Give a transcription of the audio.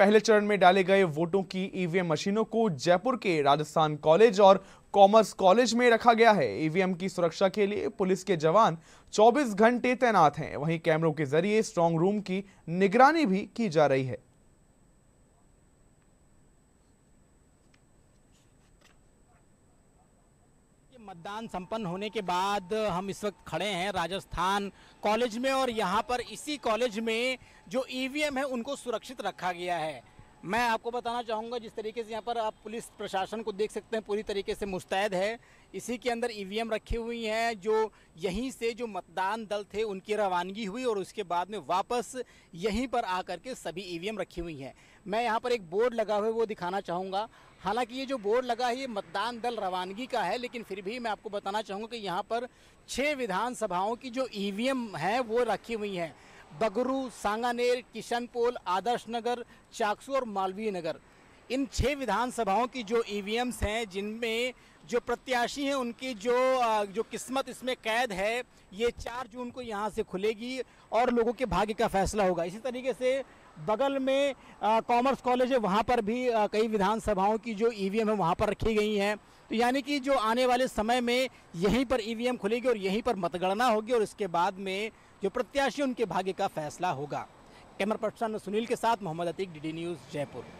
पहले चरण में डाले गए वोटों की ईवीएम e मशीनों को जयपुर के राजस्थान कॉलेज और कॉमर्स कॉलेज में रखा गया है ईवीएम e की सुरक्षा के लिए पुलिस के जवान 24 घंटे तैनात हैं वहीं कैमरों के जरिए स्ट्रांग रूम की निगरानी भी की जा रही है मतदान संपन्न होने के बाद हम इस वक्त खड़े हैं राजस्थान कॉलेज में और यहाँ पर इसी कॉलेज में जो ईवीएम है उनको सुरक्षित रखा गया है मैं आपको बताना चाहूँगा जिस तरीके से यहाँ पर आप पुलिस प्रशासन को देख सकते हैं पूरी तरीके से मुस्तैद है इसी के अंदर ईवीएम e रखी हुई हैं जो यहीं से जो मतदान दल थे उनकी रवानगी हुई और उसके बाद में वापस यहीं पर आकर के सभी ईवीएम e रखी हुई हैं मैं यहाँ पर एक बोर्ड लगा हुआ है वो दिखाना चाहूँगा हालांकि ये जो बोर्ड लगा है ये मतदान दल रवानगी का है लेकिन फिर भी मैं आपको बताना चाहूँगा कि यहाँ पर छः विधानसभाओं की जो ई e है वो रखी हुई हैं बगरू सांगानेर किशनपोल आदर्श नगर चाकसू और मालवीय नगर इन छः विधानसभाओं की जो ईवीएम्स e हैं जिनमें जो प्रत्याशी हैं उनकी जो जो किस्मत इसमें कैद है ये चार जून को यहाँ से खुलेगी और लोगों के भाग्य का फैसला होगा इसी तरीके से बगल में कॉमर्स कॉलेज है वहाँ पर भी आ, कई विधानसभाओं की जो ईवीएम e है वहाँ पर रखी गई हैं तो यानी कि जो आने वाले समय में यहीं पर ईवीएम e खुलेगी और यहीं पर मतगणना होगी और इसके बाद में जो प्रत्याशी उनके भाग्य का फैसला होगा कैमरा पर्सन सुनील के साथ मोहम्मद अतीक डी न्यूज़ जयपुर